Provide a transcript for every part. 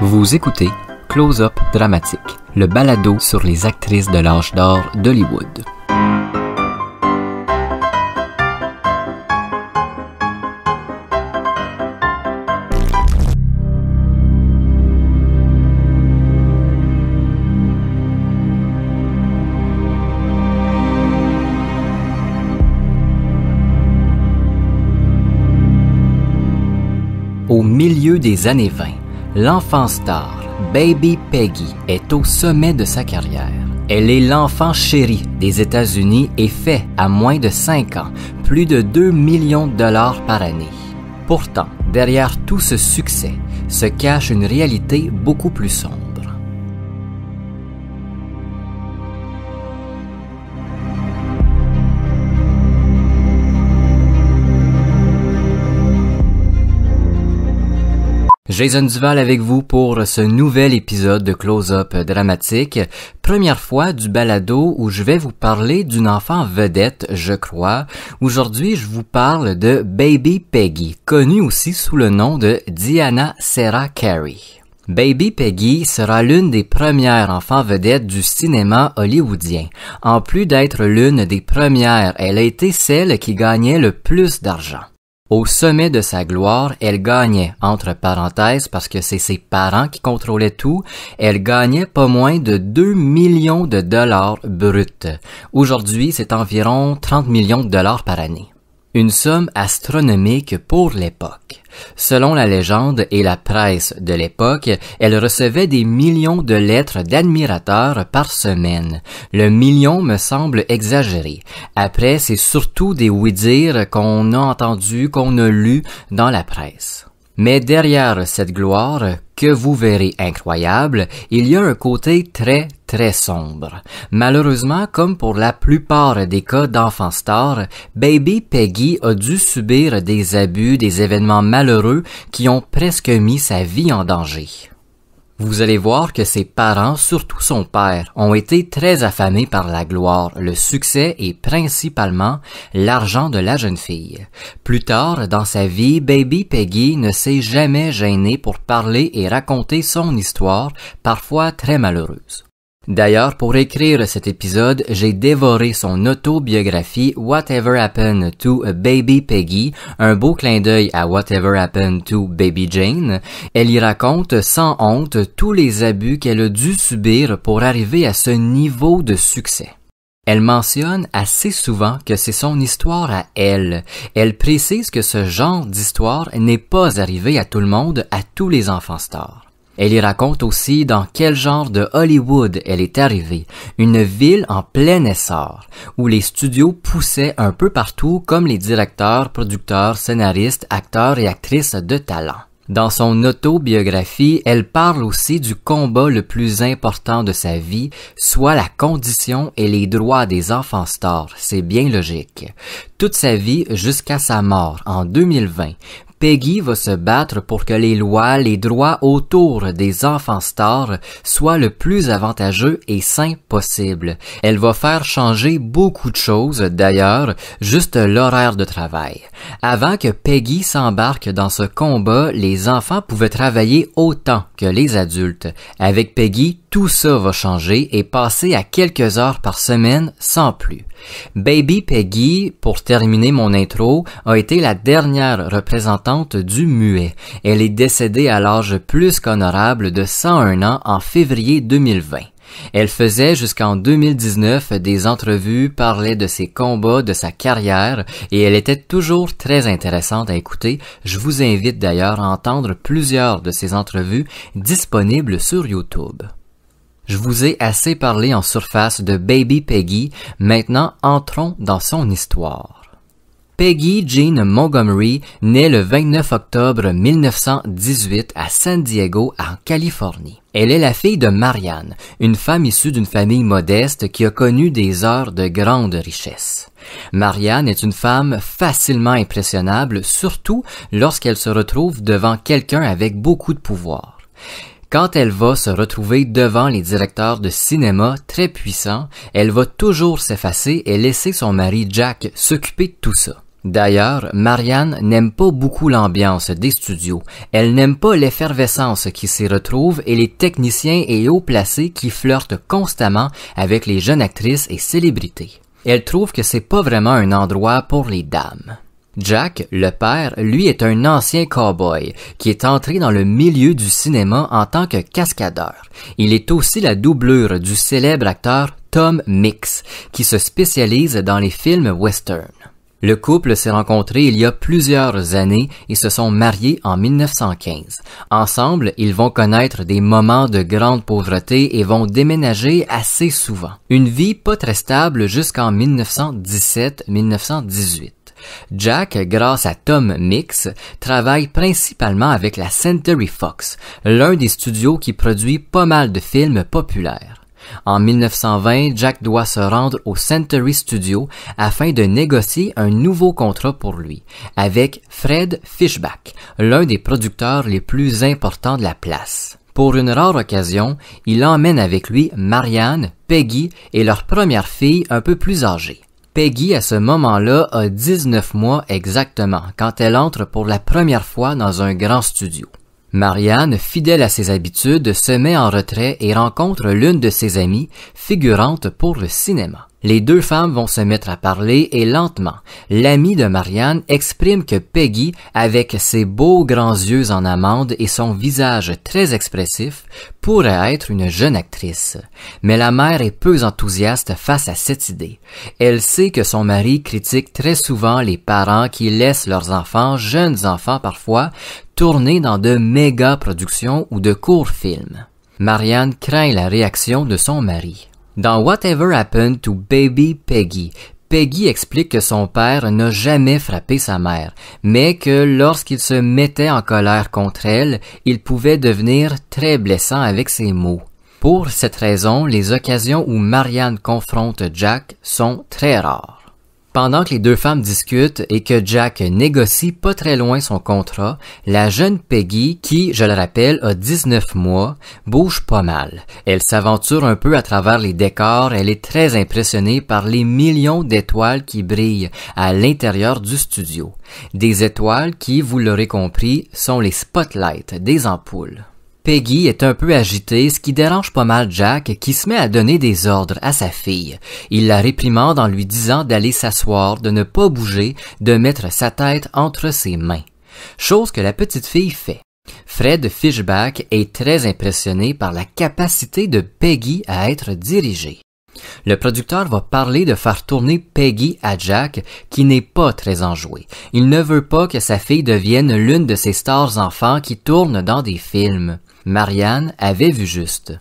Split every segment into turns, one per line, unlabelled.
Vous écoutez Close-Up Dramatique, le balado sur les actrices de l'âge d'or d'Hollywood. années 20, l'enfant star Baby Peggy est au sommet de sa carrière. Elle est l'enfant chéri des États-Unis et fait, à moins de 5 ans, plus de 2 millions de dollars par année. Pourtant, derrière tout ce succès se cache une réalité beaucoup plus sombre. Jason Duval avec vous pour ce nouvel épisode de Close-Up Dramatique. Première fois du balado où je vais vous parler d'une enfant vedette, je crois. Aujourd'hui, je vous parle de Baby Peggy, connue aussi sous le nom de Diana Sarah Carey. Baby Peggy sera l'une des premières enfants vedettes du cinéma hollywoodien. En plus d'être l'une des premières, elle a été celle qui gagnait le plus d'argent. Au sommet de sa gloire, elle gagnait, entre parenthèses, parce que c'est ses parents qui contrôlaient tout, elle gagnait pas moins de 2 millions de dollars bruts. Aujourd'hui, c'est environ 30 millions de dollars par année. Une somme astronomique pour l'époque. Selon la légende et la presse de l'époque, elle recevait des millions de lettres d'admirateurs par semaine. Le million me semble exagéré. Après, c'est surtout des oui-dire qu'on a entendus, qu'on a lus dans la presse. Mais derrière cette gloire, que vous verrez incroyable, il y a un côté très très sombre. Malheureusement, comme pour la plupart des cas d'enfants stars, Baby Peggy a dû subir des abus, des événements malheureux qui ont presque mis sa vie en danger. Vous allez voir que ses parents, surtout son père, ont été très affamés par la gloire, le succès et principalement l'argent de la jeune fille. Plus tard, dans sa vie, Baby Peggy ne s'est jamais gênée pour parler et raconter son histoire, parfois très malheureuse. D'ailleurs, pour écrire cet épisode, j'ai dévoré son autobiographie Whatever Happened to Baby Peggy, un beau clin d'œil à Whatever Happened to Baby Jane. Elle y raconte sans honte tous les abus qu'elle a dû subir pour arriver à ce niveau de succès. Elle mentionne assez souvent que c'est son histoire à elle. Elle précise que ce genre d'histoire n'est pas arrivé à tout le monde, à tous les enfants stars. Elle y raconte aussi dans quel genre de Hollywood elle est arrivée, une ville en plein essor, où les studios poussaient un peu partout comme les directeurs, producteurs, scénaristes, acteurs et actrices de talent. Dans son autobiographie, elle parle aussi du combat le plus important de sa vie, soit la condition et les droits des enfants stars, c'est bien logique. Toute sa vie jusqu'à sa mort en 2020, Peggy va se battre pour que les lois, les droits autour des enfants stars soient le plus avantageux et sain possible. Elle va faire changer beaucoup de choses, d'ailleurs, juste l'horaire de travail. Avant que Peggy s'embarque dans ce combat, les enfants pouvaient travailler autant les adultes. Avec Peggy, tout ça va changer et passer à quelques heures par semaine sans plus. Baby Peggy, pour terminer mon intro, a été la dernière représentante du muet. Elle est décédée à l'âge plus qu'honorable de 101 ans en février 2020. Elle faisait jusqu'en 2019 des entrevues, parlait de ses combats, de sa carrière, et elle était toujours très intéressante à écouter. Je vous invite d'ailleurs à entendre plusieurs de ses entrevues disponibles sur YouTube. Je vous ai assez parlé en surface de Baby Peggy, maintenant entrons dans son histoire. Peggy Jean Montgomery naît le 29 octobre 1918 à San Diego, en Californie. Elle est la fille de Marianne, une femme issue d'une famille modeste qui a connu des heures de grande richesse. Marianne est une femme facilement impressionnable, surtout lorsqu'elle se retrouve devant quelqu'un avec beaucoup de pouvoir. Quand elle va se retrouver devant les directeurs de cinéma très puissants, elle va toujours s'effacer et laisser son mari Jack s'occuper de tout ça. D'ailleurs, Marianne n'aime pas beaucoup l'ambiance des studios. Elle n'aime pas l'effervescence qui s'y retrouve et les techniciens et haut placés qui flirtent constamment avec les jeunes actrices et célébrités. Elle trouve que c'est pas vraiment un endroit pour les dames. Jack, le père, lui est un ancien cowboy qui est entré dans le milieu du cinéma en tant que cascadeur. Il est aussi la doublure du célèbre acteur Tom Mix, qui se spécialise dans les films western. Le couple s'est rencontré il y a plusieurs années et se sont mariés en 1915. Ensemble, ils vont connaître des moments de grande pauvreté et vont déménager assez souvent. Une vie pas très stable jusqu'en 1917-1918. Jack, grâce à Tom Mix, travaille principalement avec la Century Fox, l'un des studios qui produit pas mal de films populaires. En 1920, Jack doit se rendre au Century Studio afin de négocier un nouveau contrat pour lui, avec Fred Fishback, l'un des producteurs les plus importants de la place. Pour une rare occasion, il emmène avec lui Marianne, Peggy et leur première fille un peu plus âgée. Peggy, à ce moment-là, a 19 mois exactement quand elle entre pour la première fois dans un grand studio. Marianne, fidèle à ses habitudes, se met en retrait et rencontre l'une de ses amies, figurante pour le cinéma. Les deux femmes vont se mettre à parler et lentement, l'amie de Marianne exprime que Peggy, avec ses beaux grands yeux en amande et son visage très expressif, pourrait être une jeune actrice. Mais la mère est peu enthousiaste face à cette idée. Elle sait que son mari critique très souvent les parents qui laissent leurs enfants, jeunes enfants parfois, tourner dans de méga productions ou de courts films. Marianne craint la réaction de son mari. Dans Whatever Happened to Baby Peggy, Peggy explique que son père n'a jamais frappé sa mère, mais que lorsqu'il se mettait en colère contre elle, il pouvait devenir très blessant avec ses mots. Pour cette raison, les occasions où Marianne confronte Jack sont très rares. Pendant que les deux femmes discutent et que Jack négocie pas très loin son contrat, la jeune Peggy, qui, je le rappelle, a 19 mois, bouge pas mal. Elle s'aventure un peu à travers les décors, elle est très impressionnée par les millions d'étoiles qui brillent à l'intérieur du studio. Des étoiles qui, vous l'aurez compris, sont les spotlights des ampoules. Peggy est un peu agitée, ce qui dérange pas mal Jack, qui se met à donner des ordres à sa fille. Il la réprimande en lui disant d'aller s'asseoir, de ne pas bouger, de mettre sa tête entre ses mains. Chose que la petite fille fait. Fred Fishback est très impressionné par la capacité de Peggy à être dirigée. Le producteur va parler de faire tourner Peggy à Jack, qui n'est pas très enjoué. Il ne veut pas que sa fille devienne l'une de ces stars enfants qui tournent dans des films. Marianne avait vu juste.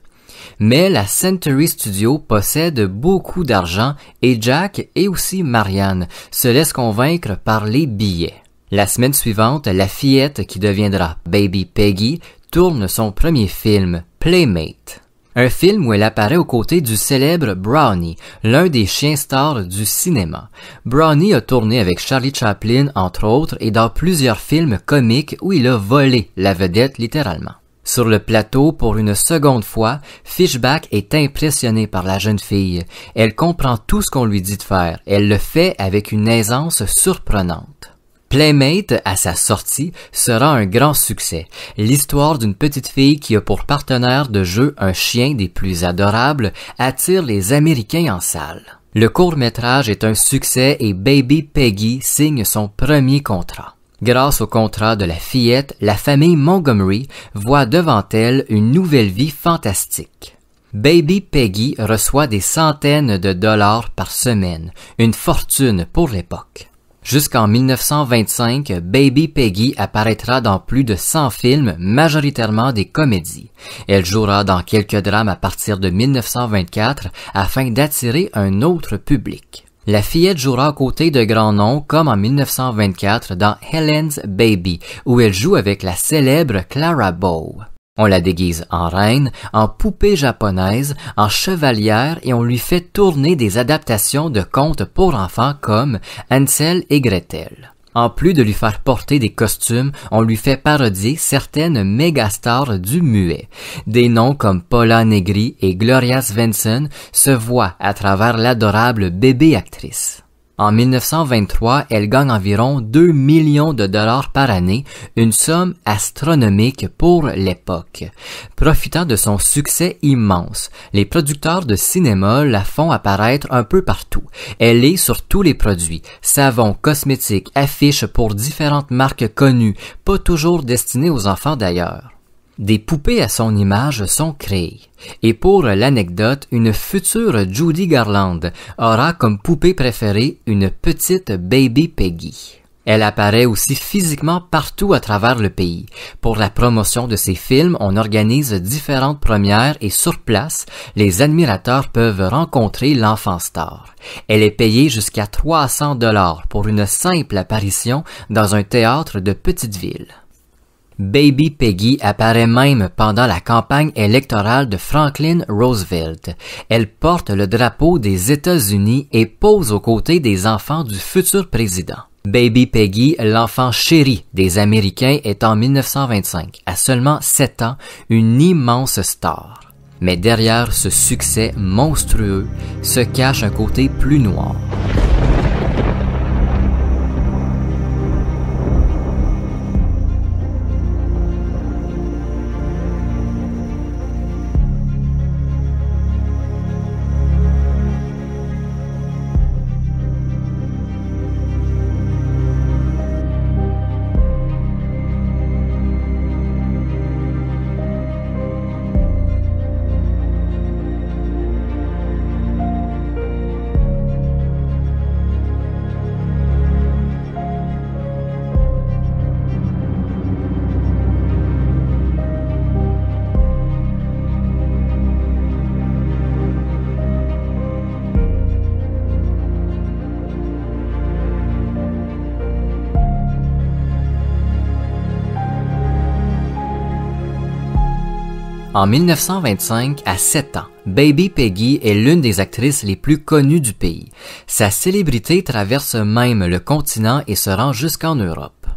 Mais la Century Studio possède beaucoup d'argent et Jack et aussi Marianne se laissent convaincre par les billets. La semaine suivante, la fillette qui deviendra Baby Peggy tourne son premier film, Playmate. Un film où elle apparaît aux côtés du célèbre Brownie, l'un des chiens stars du cinéma. Brownie a tourné avec Charlie Chaplin, entre autres, et dans plusieurs films comiques où il a volé la vedette littéralement. Sur le plateau, pour une seconde fois, Fishback est impressionné par la jeune fille. Elle comprend tout ce qu'on lui dit de faire. Elle le fait avec une aisance surprenante. Playmate, à sa sortie, sera un grand succès. L'histoire d'une petite fille qui a pour partenaire de jeu un chien des plus adorables attire les Américains en salle. Le court métrage est un succès et Baby Peggy signe son premier contrat. Grâce au contrat de la fillette, la famille Montgomery voit devant elle une nouvelle vie fantastique. Baby Peggy reçoit des centaines de dollars par semaine, une fortune pour l'époque. Jusqu'en 1925, Baby Peggy apparaîtra dans plus de 100 films, majoritairement des comédies. Elle jouera dans quelques drames à partir de 1924 afin d'attirer un autre public. La fillette jouera à côté de grands noms comme en 1924 dans Helen's Baby, où elle joue avec la célèbre Clara Bow. On la déguise en reine, en poupée japonaise, en chevalière et on lui fait tourner des adaptations de contes pour enfants comme Ansel et Gretel. En plus de lui faire porter des costumes, on lui fait parodier certaines mégastars du muet. Des noms comme Paula Negri et Gloria Svensson se voient à travers l'adorable bébé actrice. En 1923, elle gagne environ 2 millions de dollars par année, une somme astronomique pour l'époque. Profitant de son succès immense, les producteurs de cinéma la font apparaître un peu partout. Elle est sur tous les produits, savons, cosmétiques, affiches pour différentes marques connues, pas toujours destinées aux enfants d'ailleurs. Des poupées à son image sont créées. Et pour l'anecdote, une future Judy Garland aura comme poupée préférée une petite Baby Peggy. Elle apparaît aussi physiquement partout à travers le pays. Pour la promotion de ses films, on organise différentes premières et sur place, les admirateurs peuvent rencontrer l'enfant star. Elle est payée jusqu'à 300 dollars pour une simple apparition dans un théâtre de petite ville. Baby Peggy apparaît même pendant la campagne électorale de Franklin Roosevelt. Elle porte le drapeau des États-Unis et pose aux côtés des enfants du futur président. Baby Peggy, l'enfant chéri des Américains, est en 1925, à seulement 7 ans, une immense star. Mais derrière ce succès monstrueux se cache un côté plus noir. En 1925, à 7 ans, Baby Peggy est l'une des actrices les plus connues du pays. Sa célébrité traverse même le continent et se rend jusqu'en Europe.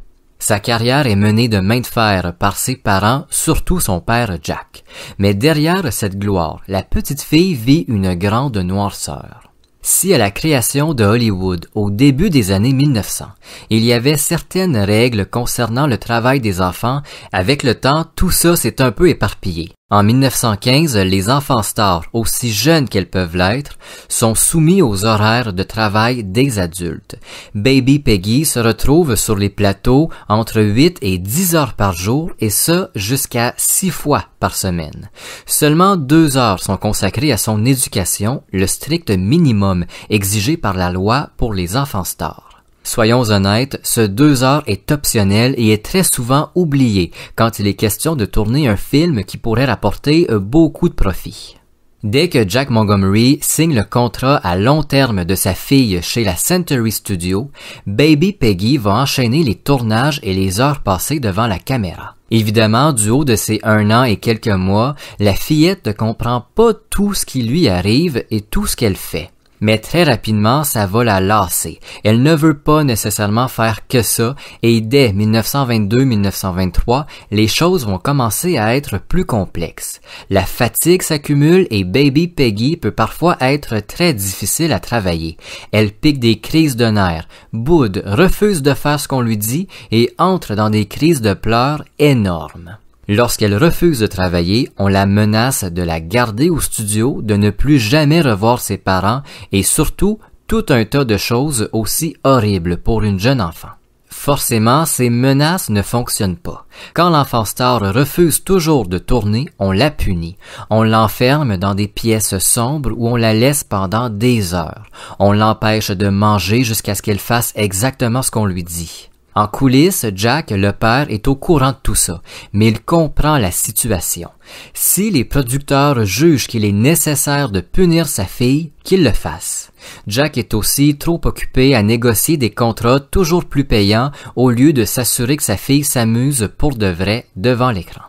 Sa carrière est menée de main de fer par ses parents, surtout son père Jack. Mais derrière cette gloire, la petite fille vit une grande noirceur. Si à la création de Hollywood, au début des années 1900, il y avait certaines règles concernant le travail des enfants, avec le temps, tout ça s'est un peu éparpillé. En 1915, les enfants stars, aussi jeunes qu'elles peuvent l'être, sont soumis aux horaires de travail des adultes. Baby Peggy se retrouve sur les plateaux entre 8 et 10 heures par jour et ce jusqu'à 6 fois par semaine. Seulement 2 heures sont consacrées à son éducation, le strict minimum exigé par la loi pour les enfants stars. Soyons honnêtes, ce deux heures est optionnel et est très souvent oublié quand il est question de tourner un film qui pourrait rapporter euh, beaucoup de profit. Dès que Jack Montgomery signe le contrat à long terme de sa fille chez la Century Studio, Baby Peggy va enchaîner les tournages et les heures passées devant la caméra. Évidemment, du haut de ses un an et quelques mois, la fillette ne comprend pas tout ce qui lui arrive et tout ce qu'elle fait mais très rapidement, ça va la lasser. Elle ne veut pas nécessairement faire que ça, et dès 1922-1923, les choses vont commencer à être plus complexes. La fatigue s'accumule et Baby Peggy peut parfois être très difficile à travailler. Elle pique des crises de nerfs, boude, refuse de faire ce qu'on lui dit et entre dans des crises de pleurs énormes. Lorsqu'elle refuse de travailler, on la menace de la garder au studio, de ne plus jamais revoir ses parents et surtout tout un tas de choses aussi horribles pour une jeune enfant. Forcément, ces menaces ne fonctionnent pas. Quand l'enfant star refuse toujours de tourner, on la punit. On l'enferme dans des pièces sombres où on la laisse pendant des heures. On l'empêche de manger jusqu'à ce qu'elle fasse exactement ce qu'on lui dit. En coulisses, Jack, le père, est au courant de tout ça, mais il comprend la situation. Si les producteurs jugent qu'il est nécessaire de punir sa fille, qu'ils le fassent. Jack est aussi trop occupé à négocier des contrats toujours plus payants au lieu de s'assurer que sa fille s'amuse pour de vrai devant l'écran.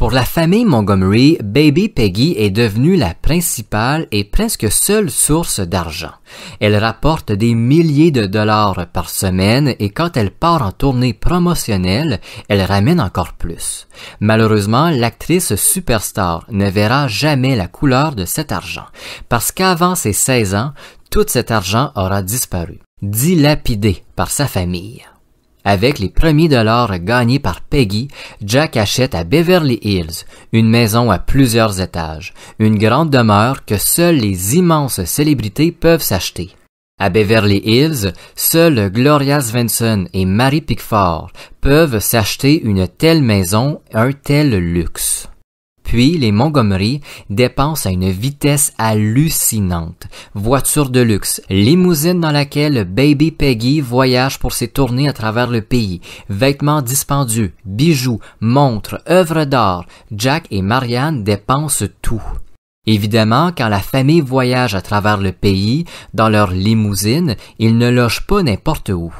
Pour la famille Montgomery, Baby Peggy est devenue la principale et presque seule source d'argent. Elle rapporte des milliers de dollars par semaine et quand elle part en tournée promotionnelle, elle ramène encore plus. Malheureusement, l'actrice superstar ne verra jamais la couleur de cet argent, parce qu'avant ses 16 ans, tout cet argent aura disparu, dilapidé par sa famille. Avec les premiers dollars gagnés par Peggy, Jack achète à Beverly Hills une maison à plusieurs étages, une grande demeure que seules les immenses célébrités peuvent s'acheter. À Beverly Hills, seules Gloria Svensson et Mary Pickford peuvent s'acheter une telle maison, un tel luxe. Puis les Montgomery dépensent à une vitesse hallucinante. Voiture de luxe, limousine dans laquelle Baby Peggy voyage pour ses tournées à travers le pays, vêtements dispendieux, bijoux, montres, œuvres d'art, Jack et Marianne dépensent tout. Évidemment, quand la famille voyage à travers le pays, dans leur limousine, ils ne logent pas n'importe où.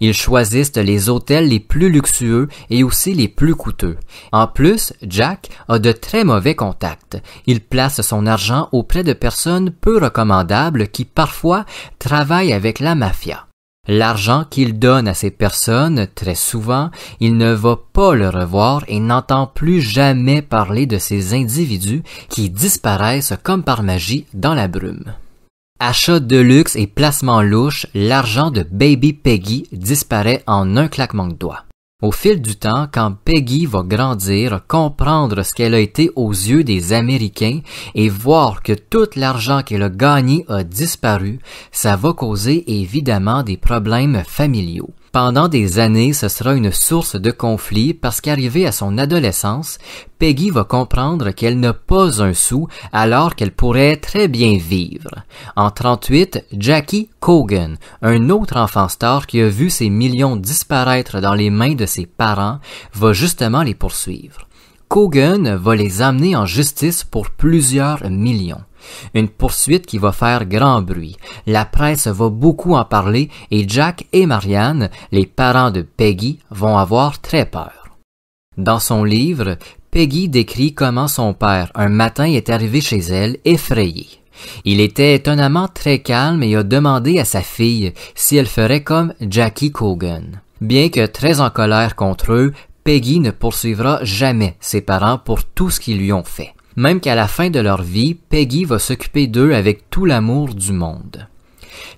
Ils choisissent les hôtels les plus luxueux et aussi les plus coûteux. En plus, Jack a de très mauvais contacts. Il place son argent auprès de personnes peu recommandables qui parfois travaillent avec la mafia. L'argent qu'il donne à ces personnes, très souvent, il ne va pas le revoir et n'entend plus jamais parler de ces individus qui disparaissent comme par magie dans la brume. Achats de luxe et placements louche, l'argent de Baby Peggy disparaît en un claquement de doigts. Au fil du temps, quand Peggy va grandir, comprendre ce qu'elle a été aux yeux des Américains et voir que tout l'argent qu'elle a gagné a disparu, ça va causer évidemment des problèmes familiaux. Pendant des années, ce sera une source de conflit parce qu'arrivée à son adolescence, Peggy va comprendre qu'elle n'a pas un sou alors qu'elle pourrait très bien vivre. En 38, Jackie Cogan, un autre enfant star qui a vu ses millions disparaître dans les mains de ses parents, va justement les poursuivre. Cogan va les amener en justice pour plusieurs millions. Une poursuite qui va faire grand bruit. La presse va beaucoup en parler et Jack et Marianne, les parents de Peggy, vont avoir très peur. Dans son livre, Peggy décrit comment son père, un matin, est arrivé chez elle effrayé. Il était étonnamment très calme et a demandé à sa fille si elle ferait comme Jackie Cogan. Bien que très en colère contre eux, Peggy ne poursuivra jamais ses parents pour tout ce qu'ils lui ont fait. Même qu'à la fin de leur vie, Peggy va s'occuper d'eux avec tout l'amour du monde.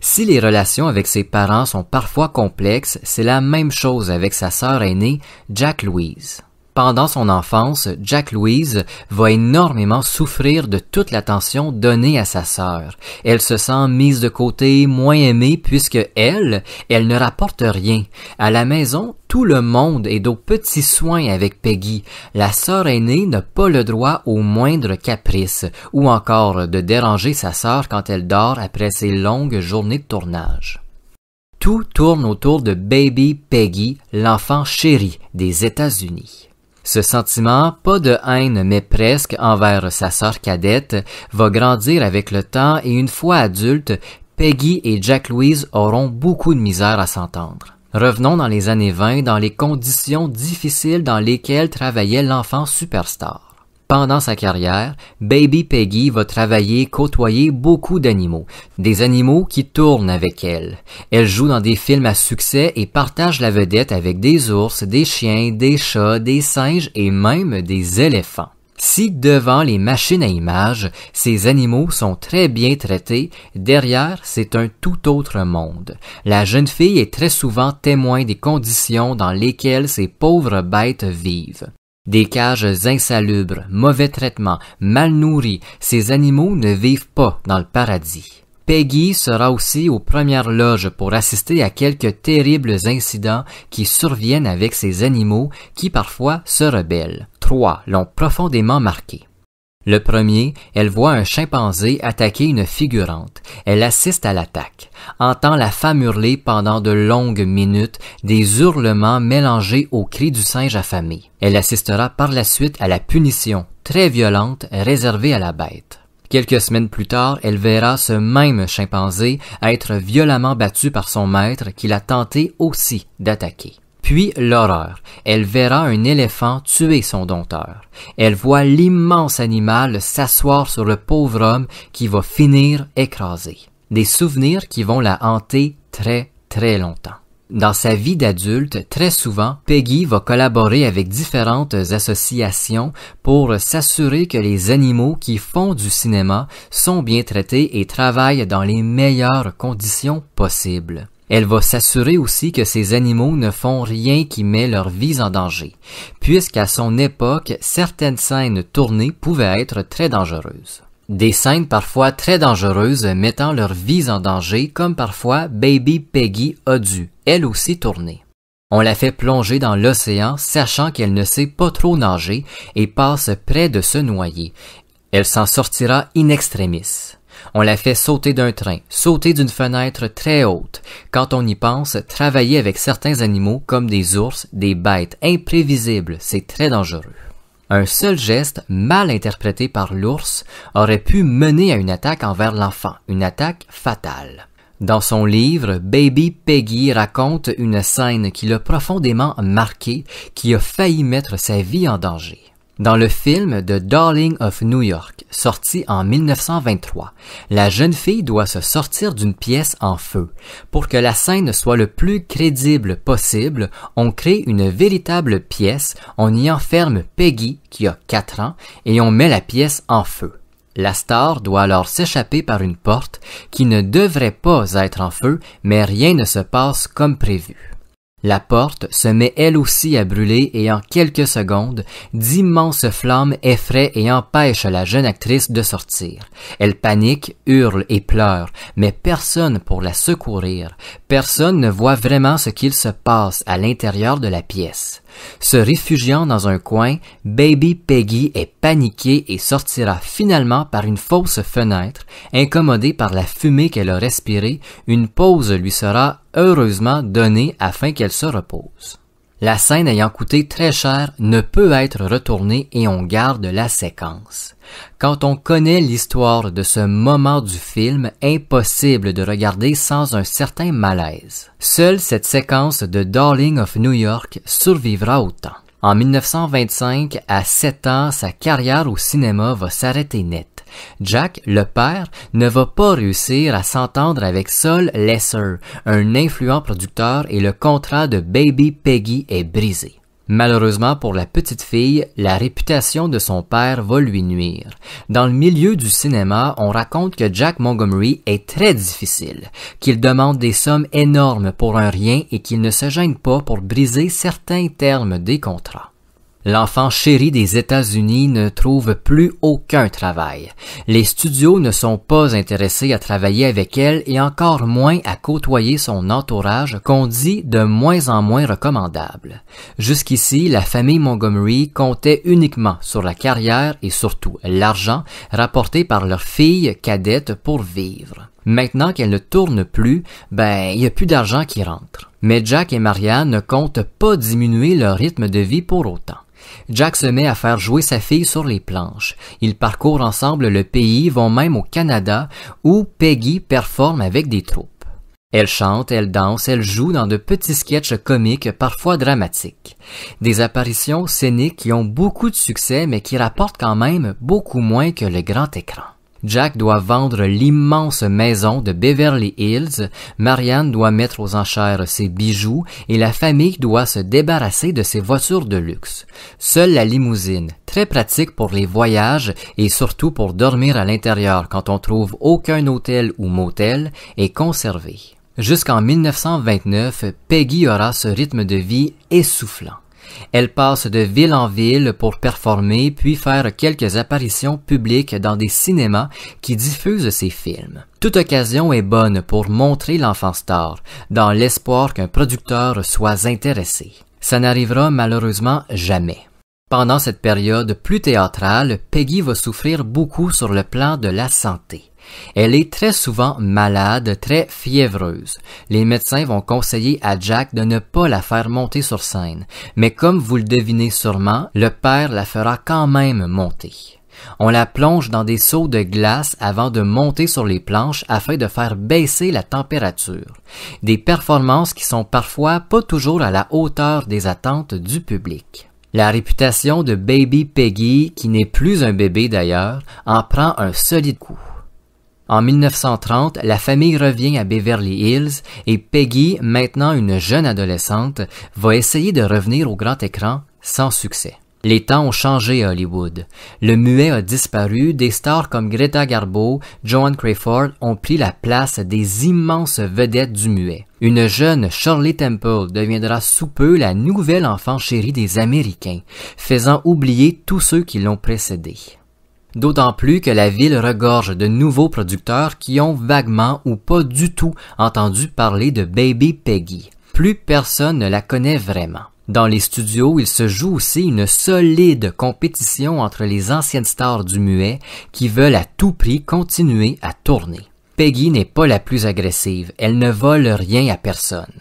Si les relations avec ses parents sont parfois complexes, c'est la même chose avec sa sœur aînée, Jack Louise. Pendant son enfance, Jack Louise va énormément souffrir de toute l'attention donnée à sa sœur. Elle se sent mise de côté, moins aimée, puisque elle, elle ne rapporte rien. À la maison, tout le monde est aux petits soins avec Peggy. La sœur aînée n'a pas le droit au moindre caprice, ou encore de déranger sa sœur quand elle dort après ses longues journées de tournage. Tout tourne autour de Baby Peggy, l'enfant chéri des États-Unis. Ce sentiment, pas de haine mais presque envers sa sœur cadette, va grandir avec le temps et une fois adulte, Peggy et Jack Louise auront beaucoup de misère à s'entendre. Revenons dans les années 20 dans les conditions difficiles dans lesquelles travaillait l'enfant superstar. Pendant sa carrière, Baby Peggy va travailler, côtoyer beaucoup d'animaux, des animaux qui tournent avec elle. Elle joue dans des films à succès et partage la vedette avec des ours, des chiens, des chats, des singes et même des éléphants. Si devant les machines à images, ces animaux sont très bien traités, derrière, c'est un tout autre monde. La jeune fille est très souvent témoin des conditions dans lesquelles ces pauvres bêtes vivent. Des cages insalubres, mauvais traitements, mal nourris, ces animaux ne vivent pas dans le paradis. Peggy sera aussi aux premières loges pour assister à quelques terribles incidents qui surviennent avec ces animaux qui parfois se rebellent. Trois l'ont profondément marqué. Le premier, elle voit un chimpanzé attaquer une figurante. Elle assiste à l'attaque, entend la femme hurler pendant de longues minutes, des hurlements mélangés aux cris du singe affamé. Elle assistera par la suite à la punition très violente réservée à la bête. Quelques semaines plus tard, elle verra ce même chimpanzé être violemment battu par son maître qui l'a tenté aussi d'attaquer. Puis l'horreur. Elle verra un éléphant tuer son dompteur. Elle voit l'immense animal s'asseoir sur le pauvre homme qui va finir écrasé. Des souvenirs qui vont la hanter très très longtemps. Dans sa vie d'adulte, très souvent, Peggy va collaborer avec différentes associations pour s'assurer que les animaux qui font du cinéma sont bien traités et travaillent dans les meilleures conditions possibles. Elle va s'assurer aussi que ces animaux ne font rien qui met leur vie en danger, puisqu'à son époque, certaines scènes tournées pouvaient être très dangereuses. Des scènes parfois très dangereuses mettant leur vie en danger, comme parfois Baby Peggy a dû, elle aussi tournée. On la fait plonger dans l'océan, sachant qu'elle ne sait pas trop nager et passe près de se noyer. Elle s'en sortira in extremis. On la fait sauter d'un train, sauter d'une fenêtre très haute. Quand on y pense, travailler avec certains animaux comme des ours, des bêtes imprévisibles, c'est très dangereux. Un seul geste mal interprété par l'ours aurait pu mener à une attaque envers l'enfant, une attaque fatale. Dans son livre, Baby Peggy raconte une scène qui l'a profondément marqué, qui a failli mettre sa vie en danger. Dans le film The Darling of New York, sorti en 1923, la jeune fille doit se sortir d'une pièce en feu. Pour que la scène soit le plus crédible possible, on crée une véritable pièce, on y enferme Peggy, qui a 4 ans, et on met la pièce en feu. La star doit alors s'échapper par une porte qui ne devrait pas être en feu, mais rien ne se passe comme prévu. La porte se met elle aussi à brûler et en quelques secondes, d'immenses flammes effraient et empêchent la jeune actrice de sortir. Elle panique, hurle et pleure, mais personne pour la secourir. Personne ne voit vraiment ce qu'il se passe à l'intérieur de la pièce. Se réfugiant dans un coin, Baby Peggy est paniquée et sortira finalement par une fausse fenêtre, incommodée par la fumée qu'elle a respirée, une pause lui sera heureusement donnée afin qu'elle se repose. La scène ayant coûté très cher ne peut être retournée et on garde la séquence. Quand on connaît l'histoire de ce moment du film, impossible de regarder sans un certain malaise. Seule cette séquence de Darling of New York survivra au temps. En 1925, à 7 ans, sa carrière au cinéma va s'arrêter net. Jack, le père, ne va pas réussir à s'entendre avec Sol Lesser, un influent producteur, et le contrat de Baby Peggy est brisé. Malheureusement pour la petite fille, la réputation de son père va lui nuire. Dans le milieu du cinéma, on raconte que Jack Montgomery est très difficile, qu'il demande des sommes énormes pour un rien et qu'il ne se gêne pas pour briser certains termes des contrats. L'enfant chéri des États-Unis ne trouve plus aucun travail. Les studios ne sont pas intéressés à travailler avec elle et encore moins à côtoyer son entourage qu'on dit de moins en moins recommandable. Jusqu'ici, la famille Montgomery comptait uniquement sur la carrière et surtout l'argent rapporté par leur fille cadette pour vivre. Maintenant qu'elle ne tourne plus, ben, il n'y a plus d'argent qui rentre. Mais Jack et Marianne ne comptent pas diminuer leur rythme de vie pour autant. Jack se met à faire jouer sa fille sur les planches. Ils parcourent ensemble le pays, vont même au Canada, où Peggy performe avec des troupes. Elle chante, elle danse, elle joue dans de petits sketchs comiques, parfois dramatiques. Des apparitions scéniques qui ont beaucoup de succès mais qui rapportent quand même beaucoup moins que le grand écran. Jack doit vendre l'immense maison de Beverly Hills, Marianne doit mettre aux enchères ses bijoux et la famille doit se débarrasser de ses voitures de luxe. Seule la limousine, très pratique pour les voyages et surtout pour dormir à l'intérieur quand on trouve aucun hôtel ou motel, est conservée. Jusqu'en 1929, Peggy aura ce rythme de vie essoufflant. Elle passe de ville en ville pour performer puis faire quelques apparitions publiques dans des cinémas qui diffusent ses films. Toute occasion est bonne pour montrer l'enfant star, dans l'espoir qu'un producteur soit intéressé. Ça n'arrivera malheureusement jamais. Pendant cette période plus théâtrale, Peggy va souffrir beaucoup sur le plan de la santé. Elle est très souvent malade, très fiévreuse. Les médecins vont conseiller à Jack de ne pas la faire monter sur scène, mais comme vous le devinez sûrement, le père la fera quand même monter. On la plonge dans des seaux de glace avant de monter sur les planches afin de faire baisser la température. Des performances qui sont parfois pas toujours à la hauteur des attentes du public. La réputation de Baby Peggy, qui n'est plus un bébé d'ailleurs, en prend un solide coup. En 1930, la famille revient à Beverly Hills et Peggy, maintenant une jeune adolescente, va essayer de revenir au grand écran sans succès. Les temps ont changé à Hollywood. Le muet a disparu, des stars comme Greta Garbo, Joan Crayford ont pris la place des immenses vedettes du muet. Une jeune Shirley Temple deviendra sous peu la nouvelle enfant chérie des Américains, faisant oublier tous ceux qui l'ont précédée. D'autant plus que la ville regorge de nouveaux producteurs qui ont vaguement ou pas du tout entendu parler de Baby Peggy. Plus personne ne la connaît vraiment. Dans les studios, il se joue aussi une solide compétition entre les anciennes stars du muet qui veulent à tout prix continuer à tourner. Peggy n'est pas la plus agressive, elle ne vole rien à personne.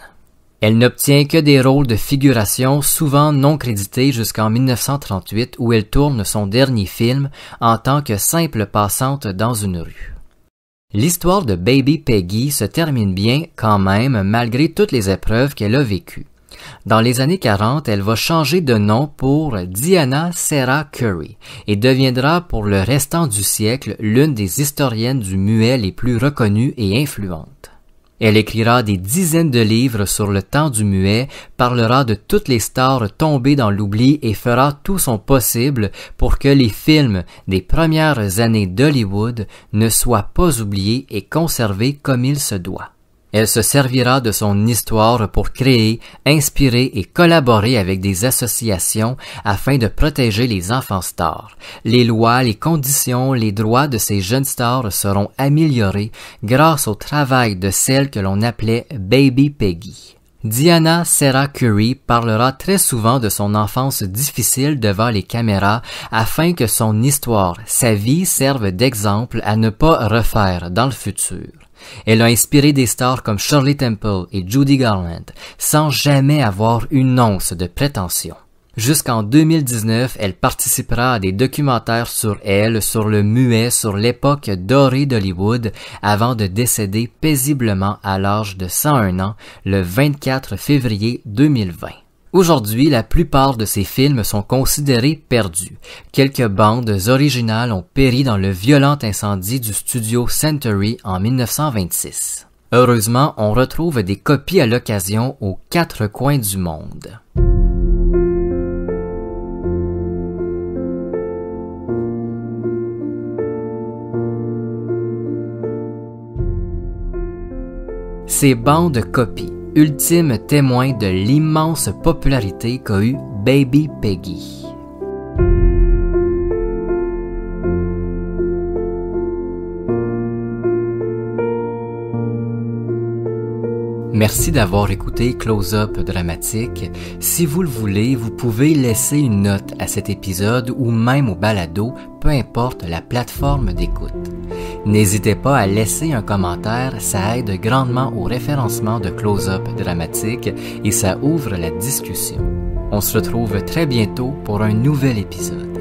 Elle n'obtient que des rôles de figuration souvent non crédités jusqu'en 1938 où elle tourne son dernier film en tant que simple passante dans une rue. L'histoire de Baby Peggy se termine bien quand même malgré toutes les épreuves qu'elle a vécues. Dans les années 40, elle va changer de nom pour Diana Sarah Curry et deviendra pour le restant du siècle l'une des historiennes du muet les plus reconnues et influentes. Elle écrira des dizaines de livres sur le temps du muet, parlera de toutes les stars tombées dans l'oubli et fera tout son possible pour que les films des premières années d'Hollywood ne soient pas oubliés et conservés comme il se doit. Elle se servira de son histoire pour créer, inspirer et collaborer avec des associations afin de protéger les enfants stars. Les lois, les conditions, les droits de ces jeunes stars seront améliorés grâce au travail de celle que l'on appelait Baby Peggy. Diana Sarah Curry parlera très souvent de son enfance difficile devant les caméras afin que son histoire, sa vie serve d'exemple à ne pas refaire dans le futur. Elle a inspiré des stars comme Shirley Temple et Judy Garland, sans jamais avoir une once de prétention. Jusqu'en 2019, elle participera à des documentaires sur elle, sur le muet, sur l'époque dorée d'Hollywood, avant de décéder paisiblement à l'âge de 101 ans, le 24 février 2020. Aujourd'hui, la plupart de ces films sont considérés perdus. Quelques bandes originales ont péri dans le violent incendie du studio Century en 1926. Heureusement, on retrouve des copies à l'occasion aux quatre coins du monde. Ces bandes copies ultime témoin de l'immense popularité qu'a eu Baby Peggy. Merci d'avoir écouté Close Up Dramatique. Si vous le voulez, vous pouvez laisser une note à cet épisode ou même au balado, peu importe la plateforme d'écoute. N'hésitez pas à laisser un commentaire, ça aide grandement au référencement de Close-Up Dramatique et ça ouvre la discussion. On se retrouve très bientôt pour un nouvel épisode.